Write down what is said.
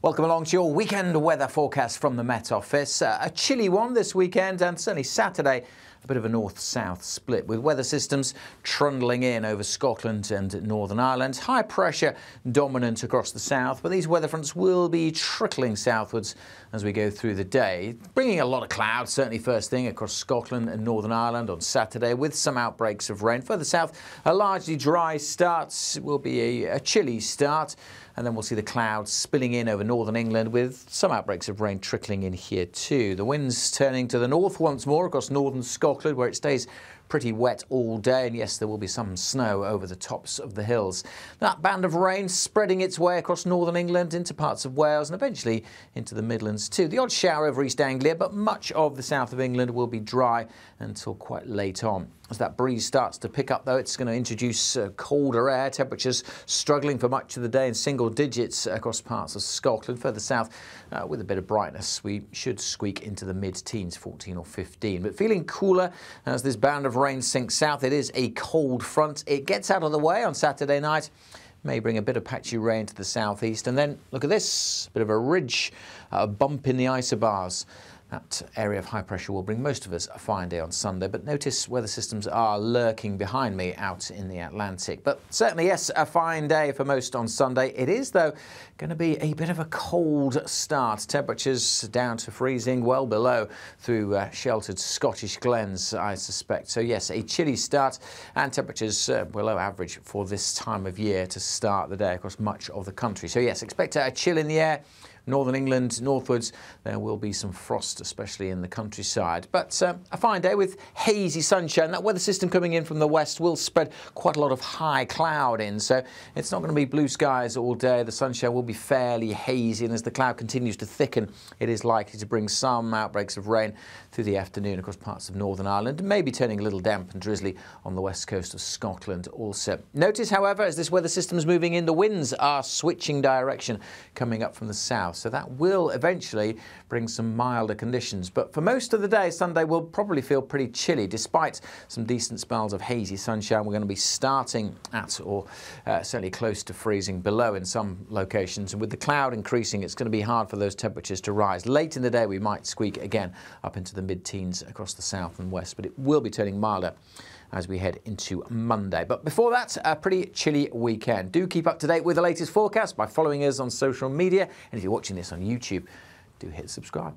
Welcome along to your weekend weather forecast from the Met Office. Uh, a chilly one this weekend and certainly Saturday, a bit of a north-south split with weather systems trundling in over Scotland and Northern Ireland. High pressure dominant across the south, but these weather fronts will be trickling southwards as we go through the day, bringing a lot of clouds, certainly first thing across Scotland and Northern Ireland on Saturday with some outbreaks of rain. Further south, a largely dry start will be a, a chilly start, and then we'll see the clouds spilling in over northern England with some outbreaks of rain trickling in here too. The winds turning to the north once more across northern Scotland where it stays pretty wet all day and yes there will be some snow over the tops of the hills. That band of rain spreading its way across northern England into parts of Wales and eventually into the Midlands too. The odd shower over East Anglia but much of the south of England will be dry until quite late on. As that breeze starts to pick up though it's going to introduce uh, colder air temperatures struggling for much of the day in single digits across parts of Scotland. Auckland. Further south, uh, with a bit of brightness, we should squeak into the mid-teens, 14 or 15. But feeling cooler as this band of rain sinks south. It is a cold front. It gets out of the way on Saturday night may bring a bit of patchy rain to the southeast. And then look at this, bit of a ridge, a bump in the isobars that area of high pressure will bring most of us a fine day on Sunday, but notice weather systems are lurking behind me out in the Atlantic. But certainly, yes, a fine day for most on Sunday. It is, though, going to be a bit of a cold start. Temperatures down to freezing, well below through uh, sheltered Scottish glens, I suspect. So, yes, a chilly start and temperatures uh, below average for this time of year to start the day across much of the country. So, yes, expect a chill in the air northern England, northwards, there will be some frost, especially in the countryside. But uh, a fine day with hazy sunshine. That weather system coming in from the west will spread quite a lot of high cloud in, so it's not going to be blue skies all day. The sunshine will be fairly hazy, and as the cloud continues to thicken, it is likely to bring some outbreaks of rain through the afternoon across parts of Northern Ireland, maybe turning a little damp and drizzly on the west coast of Scotland also. Notice, however, as this weather system is moving in, the winds are switching direction, coming up from the south. So that will eventually bring some milder conditions. But for most of the day, Sunday will probably feel pretty chilly, despite some decent spells of hazy sunshine. We're going to be starting at or uh, certainly close to freezing below in some locations. And with the cloud increasing, it's going to be hard for those temperatures to rise. Late in the day, we might squeak again up into the mid-teens across the south and west, but it will be turning milder as we head into Monday. But before that, a pretty chilly weekend. Do keep up to date with the latest forecast by following us on social media. And if you're watching this on YouTube, do hit subscribe.